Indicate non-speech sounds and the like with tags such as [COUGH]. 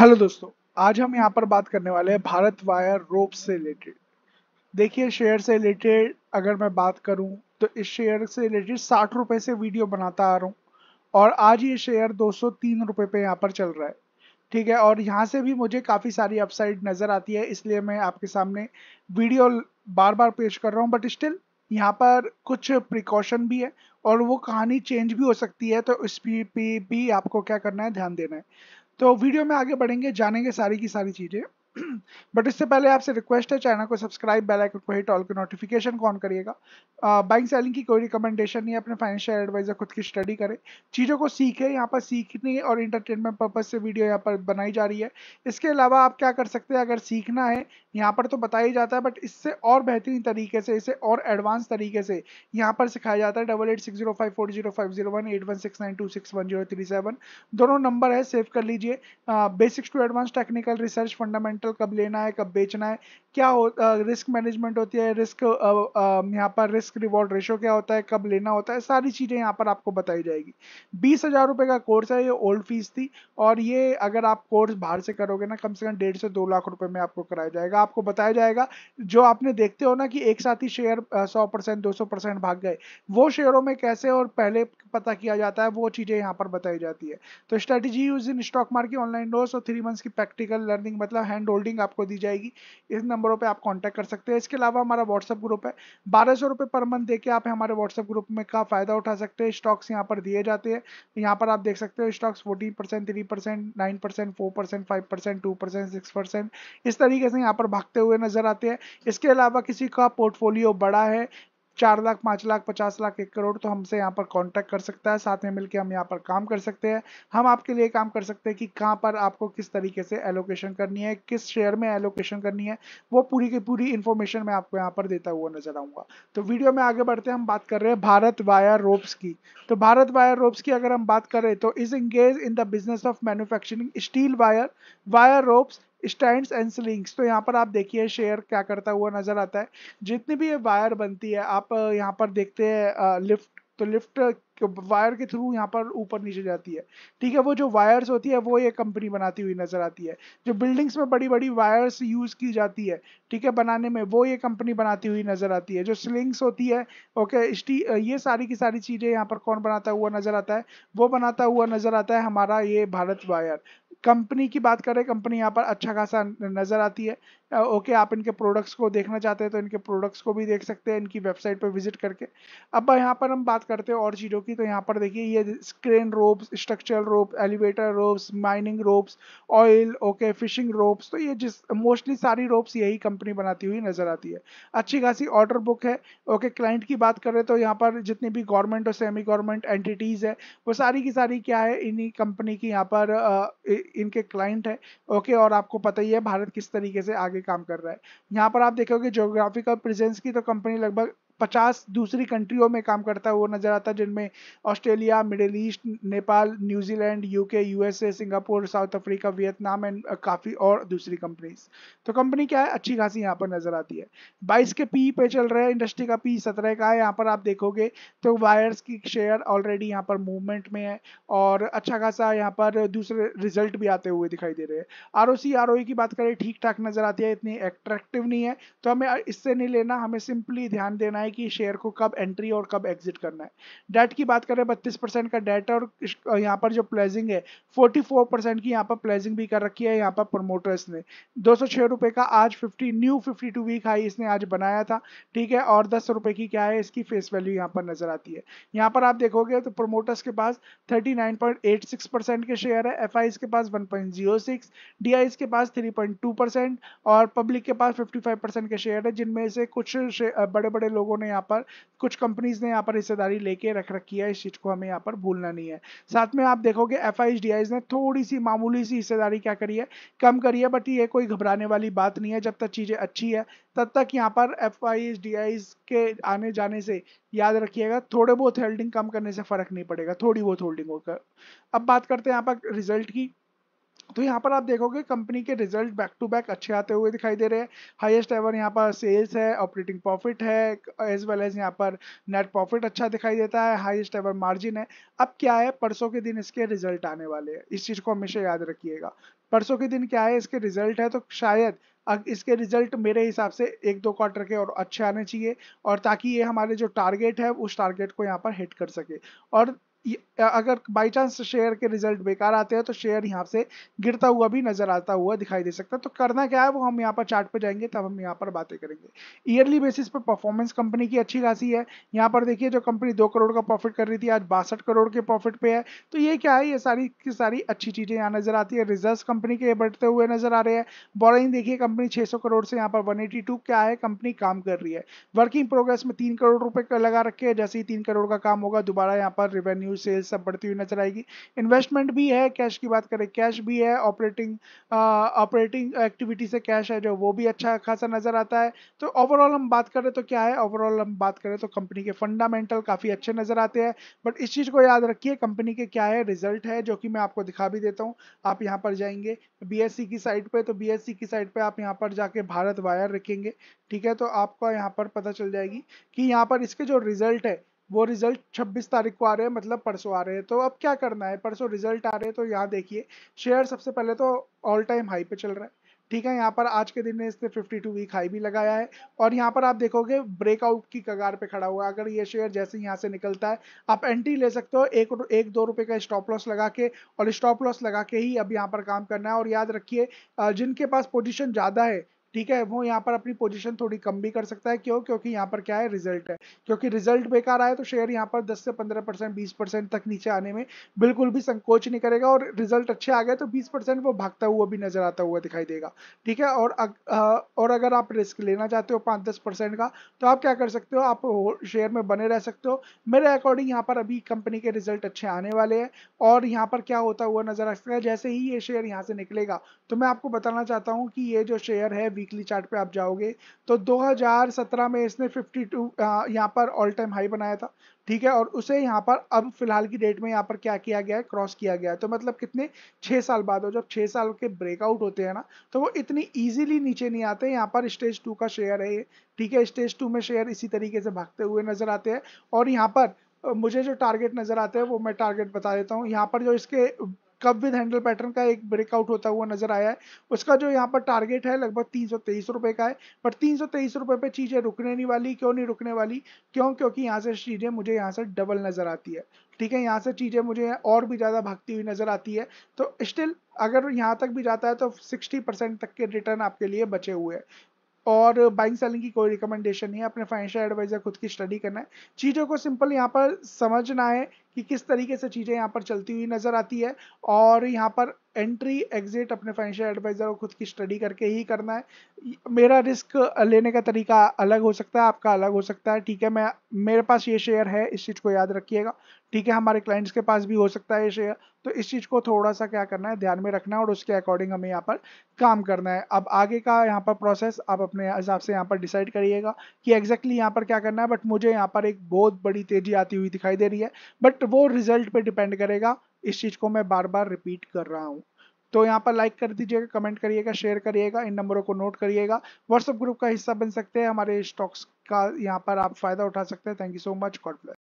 hello दोस्तों आज हम यहाँ पर बात करने वाले हैं भारत वायर रोप से रिलेटेड देखिए शेयर से रिलेटेड अगर मैं बात करूँ तो इस शेयर से रिलेटेड साठ रुपए से वीडियो बनाता आ रहा हूँ और आज ये शेयर दो सौ तीन रुपए पे यहाँ पर चल रहा है ठीक है और यहाँ से भी मुझे काफ़ी सारी अपसाइड नज़र आती है इसलिए मैं आपके सामने वीडियो बार बार पेश कर रहा हूँ बट स्टिल यहाँ पर कुछ प्रिकॉशन भी है और वो कहानी चेंज भी हो सकती है तो इस पे भी आपको क्या करना है ध्यान देना है तो वीडियो में आगे बढ़ेंगे जानेंगे सारी की सारी चीज़ें बट [CLEARS THROAT] इससे पहले आपसे रिक्वेस्ट है चैनल को सब्सक्राइब बेल आइकन को हिट ऑल के नोटिफिकेशन को ऑन करिएगा बाइंग uh, सेलिंग की कोई रिकमेंडेशन नहीं अपने फाइनेंशियल एडवाइजर खुद की स्टडी करें चीज़ों को सीखें यहाँ पर सीखने और इंटरटेनमेंट पर्पज से वीडियो यहाँ पर बनाई जा रही है इसके अलावा आप क्या कर सकते हैं अगर सीखना है यहाँ पर तो बताया जाता है बट इससे और बेहतरीन तरीके से इसे और एडवांस तरीके से यहाँ पर सिखाया जाता है double eight six zero five four zero five zero one eight one six nine two six one zero three seven दोनों नंबर है सेव कर लीजिए basics to advance technical research fundamental fundamental कब लेना है कब बेचना है क्या हो रिस्क मैनेजमेंट होती है रिस्क यहाँ पर रिस्क रिवॉर्ड रेशो क्या होता है कब लेना होता है सारी चीज़ें यहाँ पर आपको बताई जाएगी बीस हज़ार रुपये का कोर्स है ये ओल्ड फीस थी और ये अगर आप कोर्स बाहर से करोगे ना कम से कम डेढ़ से दो लाख रुपये में आपको कराया जाएगा आपको बताया जाएगा जो आपने देखते हो ना कि एक साथ ही शेयर सौ परसेंट दो सौ परसेंट भाग गए वो शेयरों में कैसे और पहले पता किया जाता है वो चीज़ें यहाँ पर बताई जाती है तो strategy use in stock market online डोर्स और थ्री मंथ्स की प्रैक्टिकल लर्निंग मतलब हैंड होल्डिंग आपको दी जाएगी इस नंबरों पे आप कांटेक्ट कर सकते हैं इसके अलावा हमारा व्हाट्सएप ग्रुप है बारह सौ रुपये पर मंथ देके आप हमारे व्हाट्सएप ग्रुप में का फ़ायदा उठा सकते हैं स्टॉक्स यहाँ पर दिए जाते हैं यहाँ पर आप देख सकते हो stocks fourteen percent three percent nine percent four percent five percent two percent six percent इस तरीके से यहाँ पर भागते हुए नजर आते हैं इसके अलावा किसी का पोर्टफोलियो बड़ा है चार लाख पाँच लाख पचास लाख एक करोड़ तो हमसे यहाँ पर कांटेक्ट कर सकता है साथ में मिलकर हम यहाँ पर काम कर सकते हैं हम आपके लिए काम कर सकते हैं कि कहाँ पर आपको किस तरीके से एलोकेशन करनी है किस शेयर में एलोकेशन करनी है वो पूरी की पूरी इन्फॉर्मेशन मैं आपको यहाँ पर देता हुआ नजर आऊंगा तो वीडियो में आगे बढ़ते हैं हम बात कर रहे हैं भारत वायर रोप्स की तो भारत वायर रोप्स की अगर हम बात करें तो is engage in the business of manufacturing steel wire wire ropes stand and slings तो यहाँ पर आप देखिए शेयर क्या करता हुआ नजर आता है जितनी भी ये वायर बनती है आप यहाँ पर देखते हैं लिफ्ट तो लिफ्ट वायर के थ्रू यहाँ पर ऊपर नीचे जाती है ठीक है वो जो वायर्स होती है वो ये कंपनी बनाती हुई नजर आती है जो बिल्डिंग्स में बड़ी बड़ी वायर्स यूज की जाती है ठीक है बनाने में वो ये कंपनी बनाती हुई नजर आती है जो स्लिंग्स होती है ओके स्टी ये सारी की सारी चीजें यहाँ पर कौन बनाता हुआ नजर आता है वो बनाता हुआ नजर आता है हमारा ये भारत वायर कंपनी की बात करें कंपनी यहाँ पर अच्छा खासा नज़र आती है ओके आप इनके प्रोडक्ट्स को देखना चाहते हैं तो इनके प्रोडक्ट्स को भी देख सकते हैं इनकी वेबसाइट पर विजिट करके अब यहाँ पर हम बात करते हैं और चीज़ों की की तो यहाँ पर देखिए ये स्क्रेन ropes structural rope elevator ropes mining ropes oil okay fishing ropes तो ये जिस मोस्टली सारी रोप्स यही कंपनी बनाती हुई नज़र आती है अच्छी खासी ऑर्डर बुक है ओके क्लाइंट की बात करें तो यहाँ पर जितनी भी गवर्नमेंट और सेमी गवर्नमेंट एंटिटीज़ है वो सारी की सारी क्या है इन्हीं कंपनी की यहाँ पर इनके क्लाइंट है ओके और आपको पता ही है भारत किस तरीके से आगे काम कर रहा है यहाँ पर आप देखोगे जोग्राफिकल प्रेजेंस की तो कंपनी लगभग पचास दूसरी कंट्रियों में काम करता हुआ नज़र आता है जिनमें Australia middle east Nepal New Zealand UK USA Singapore south Africa Vietnam and uh, काफ़ी और दूसरी कंपनीज तो कंपनी क्या है अच्छी खासी यहाँ पर नज़र आती है बाईस के पी e पे चल रहा है इंडस्ट्री का पी e सत्रह का है यहाँ पर आप देखोगे तो वायर्स की शेयर ऑलरेडी यहाँ पर मूवमेंट में है और अच्छा खासा यहाँ पर दूसरे रिजल्ट भी आते हुए दिखाई दे रहे हैं R O C R O की बात करें ठीक ठाक नज़र आती है इतनी एट्रैक्टिव नहीं है तो हमें इससे नहीं लेना हमें सिंपली ध्यान देना है है कि शेयर को कब एंट्री और कब एग्जिट करना है डेट की बात करें बत्तीस परसेंट का डेट और यहाँ पर जो प्लेजिंग है फोर्टी फोर परसेंट की यहाँ पर प्लेजिंग भी कर रखी है यहाँ पर प्रमोटर्स ने दो सौ छः रुपये का आज fifty new fifty two week high इसने आज बनाया था ठीक है और दस रुपये की क्या है इसकी फेस वैल्यू यहाँ पर नजर आती है यहाँ पर आप देखोगे तो प्रोमोटर्स के पास thirty nine point eight six percent के शेयर है एफ के पास one point zero six D के पास थ्री पॉइंट टू परसेंट और पब्लिक के पास फिफ्टी फाइव परसेंट के शेयर है जिनमें से कुछ बड़े बड़े लोगों ने यहाँ पर कुछ कंपनीज ने यहाँ पर हिस्सेदारी लेके रख रखी है इस चीज को हमें यहाँ पर भूलना नहीं है साथ में आप देखोगे एफ ने थोड़ी सी मामूली सी हिस्सेदारी क्या करी है कम करी है बट ये कोई घबराने वाली बात नहीं है जब तक चीजें अच्छी है तब तक यहाँ पर एफ के आने जाने से याद रखिएगा थोड़े बहुत होल्डिंग कम करने से फर्क नहीं पड़ेगा थोड़ी बहुत होल्डिंग होकर अब बात करते हैं यहाँ पर रिजल्ट की तो यहाँ पर आप देखोगे कंपनी के रिजल्ट बैक टू बैक अच्छे आते हुए दिखाई दे रहे हैं हाईएस्ट एवर यहाँ पर सेल्स है ऑपरेटिंग प्रॉफिट है एज वेल एज यहाँ पर नेट प्रॉफिट अच्छा दिखाई देता है हाईएस्ट एवर मार्जिन है अब क्या है परसों के दिन इसके रिजल्ट आने वाले हैं इस चीज़ को हमेशा याद रखिएगा परसों के दिन क्या है इसके रिजल्ट है तो शायद अब इसके रिजल्ट मेरे हिसाब से एक दो क्वार्टर के और अच्छे आने चाहिए और ताकि ये हमारे जो टारगेट है उस टारगेट को यहाँ पर हिट कर सके और अगर बाई चांस शेयर के रिजल्ट बेकार आते हैं तो शेयर यहाँ से गिरता हुआ भी नजर आता हुआ दिखाई दे सकता है तो करना क्या है वो हम यहाँ पर चार्ट पे जाएंगे तब हम यहाँ पर बातें करेंगे ईयरली बेसिस पर परफॉर्मेंस कंपनी की अच्छी खासी है यहाँ पर देखिए जो कंपनी दो करोड़ का प्रॉफिट कर रही थी आज बासठ करोड़ के प्रॉफिट पे है तो ये क्या है ये सारी की सारी अच्छी चीजें यहाँ नजर आती है रिजल्ट कंपनी के बढ़ते हुए नजर आ रहे हैं बोरिंग देखिए कंपनी छह करोड़ से यहाँ पर वन क्या है कंपनी काम कर रही है वर्किंग प्रोग्रेस में तीन करोड़ रुपए लगा रखे है जैसे ही तीन करोड़ का काम होगा दोबारा यहाँ पर रिवेन्यू रेवेन्यू सेल्स सब बढ़ती हुई नजर आएगी इन्वेस्टमेंट भी है कैश की बात करें कैश भी है ऑपरेटिंग ऑपरेटिंग एक्टिविटी से कैश है जो वो भी अच्छा खासा नजर आता है तो ओवरऑल हम बात करें तो क्या है ओवरऑल हम बात करें तो कंपनी के फंडामेंटल काफ़ी अच्छे नजर आते हैं बट इस चीज़ को याद रखिए कंपनी के क्या है रिजल्ट है जो कि मैं आपको दिखा भी देता हूँ आप यहाँ पर जाएंगे बी e की साइट पर तो बी e की साइट पर आप यहाँ पर जाके भारत वायर रखेंगे ठीक है तो आपका यहाँ पर पता चल जाएगी कि यहाँ पर इसके जो रिजल्ट है वो रिजल्ट 26 तारीख को आ रहे हैं मतलब परसों आ रहे हैं तो अब क्या करना है परसों रिजल्ट आ रहे हैं तो यहाँ देखिए शेयर सबसे पहले तो ऑल टाइम हाई पे चल रहा है ठीक है यहाँ पर आज के दिन में इसने 52 वीक हाई भी लगाया है और यहाँ पर आप देखोगे ब्रेकआउट की कगार पे खड़ा हुआ अगर ये शेयर जैसे यहाँ से निकलता है आप एंट्री ले सकते हो एक एक दो रुपए का स्टॉप लॉस लगा के और स्टॉप लॉस लगा के ही अब यहाँ पर काम करना है और याद रखिए जिनके पास पोजिशन ज़्यादा है ठीक है वो यहाँ पर अपनी पोजीशन थोड़ी कम भी कर सकता है क्यों क्योंकि यहाँ पर क्या है रिजल्ट है क्योंकि रिजल्ट बेकार आया तो शेयर यहाँ पर 10 से 15 परसेंट बीस परसेंट तक नीचे आने में बिल्कुल भी संकोच नहीं करेगा और रिजल्ट अच्छे आ गए तो बीस परसेंट वो भागता हुआ भी नजर आता हुआ दिखाई देगा ठीक है और अग, आ, और अगर आप रिस्क लेना चाहते हो पाँच दस परसेंट का तो आप क्या कर सकते हो आप शेयर में बने रह सकते हो मेरे अकॉर्डिंग यहाँ पर अभी कंपनी के रिजल्ट अच्छे आने वाले हैं और यहाँ पर क्या होता हुआ नजर आ सकता है जैसे ही ये शेयर यहाँ से निकलेगा तो मैं आपको बताना चाहता हूँ कि ये जो शेयर है वीकली चार्ट पे आप जाओगे तो 2017 में इसने 52 टू यहाँ पर ऑल टाइम हाई बनाया था ठीक है और उसे यहाँ पर अब फिलहाल की डेट में यहाँ पर क्या किया गया है क्रॉस किया गया है तो मतलब कितने छः साल बाद हो जब छः साल के ब्रेकआउट होते हैं ना तो वो इतनी ईजिली नीचे नहीं आते यहाँ पर स्टेज टू का शेयर है ठीक है स्टेज टू में शेयर इसी तरीके से भागते हुए नजर आते हैं और यहाँ पर मुझे जो टारगेट नज़र आते हैं वो मैं टारगेट बता देता हूँ यहाँ पर जो इसके कब विद हैंडल पैटर्न का एक ब्रेकआउट होता हुआ नजर आया है उसका जो यहाँ पर टारगेट है लगभग तीन सौ तेईस का है पर तीन सौ पे चीज़ें रुकने नहीं वाली क्यों नहीं रुकने वाली क्यों क्योंकि यहाँ से चीज़ें मुझे यहाँ से डबल नज़र आती है ठीक है यहाँ से चीज़ें मुझे और भी ज़्यादा भागती हुई नज़र आती है तो स्टिल अगर यहाँ तक भी जाता है तो सिक्सटी परसेंट तक के रिटर्न आपके लिए बचे हुए हैं और बाइंग सेलिंग की कोई रिकमेंडेशन नहीं है अपने फाइनेंशियल एडवाइजर खुद की स्टडी करना है चीज़ों को सिंपल यहाँ पर समझना है कि किस तरीके से चीज़ें यहाँ पर चलती हुई नज़र आती है और यहाँ पर एंट्री एग्जिट अपने फाइनेंशियल एडवाइज़र को खुद की स्टडी करके ही करना है मेरा रिस्क लेने का तरीका अलग हो सकता है आपका अलग हो सकता है ठीक है मैं मेरे पास ये शेयर है इस चीज़ को याद रखिएगा ठीक है हमारे क्लाइंट्स के पास भी हो सकता है ये शेयर तो इस चीज़ को थोड़ा सा क्या करना है ध्यान में रखना है और उसके अकॉर्डिंग हमें यहाँ पर काम करना है अब आगे का यहाँ पर प्रोसेस आप अपने हिसाब से यहाँ पर डिसाइड करिएगा कि एग्जैक्टली exactly यहाँ पर क्या करना है बट मुझे यहाँ पर एक बहुत बड़ी तेज़ी आती हुई दिखाई दे रही है बट बट वो रिजल्ट पे डिपेंड करेगा इस चीज को मैं बार बार रिपीट कर रहा हूँ तो यहाँ पर लाइक कर दीजिएगा कमेंट करिएगा शेयर करिएगा इन नंबरों को नोट करिएगा व्हाट्सएप ग्रुप का हिस्सा बन सकते हैं हमारे स्टॉक्स का यहाँ पर आप फायदा उठा सकते हैं thank you so much God bless